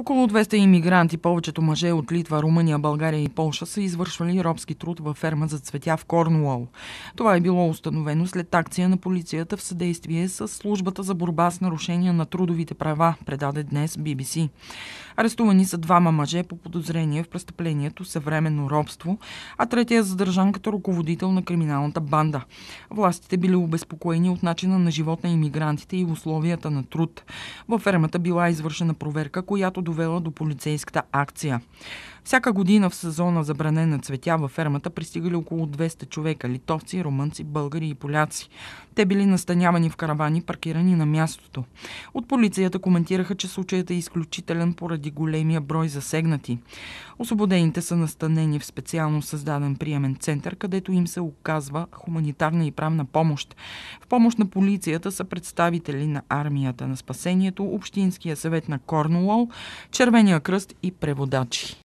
Около 200 иммигранти, повечето мъже от Литва, Румъния, България и Полша, са извършвали робски труд във ферма за цветя в Корнуол. Това е било установено след акция на полицията в съдействие с службата за борба с нарушения на трудовите права, предаде днес BBC. Арестувани са двама мъже по подозрение в престъплението съвременно робство, а третия е задържан като руководител на криминалната банда. Властите били обезпокоени от начина на живот на иммигрантите и условията на труд. Във фермата била извършена проверка, която Довела до полицейската акция. Всяка година в сезона забранена на цветя във фермата пристигали около 200 човека – литовци, румънци, българи и поляци. Те били настанявани в каравани, паркирани на мястото. От полицията коментираха, че случаят е изключителен поради големия брой засегнати. Освободените са настанени в специално създаден приемен център, където им се оказва хуманитарна и правна помощ. В помощ на полицията са представители на армията на спасението, Общинския съвет на Корнуол, Червения кръст и преводачи.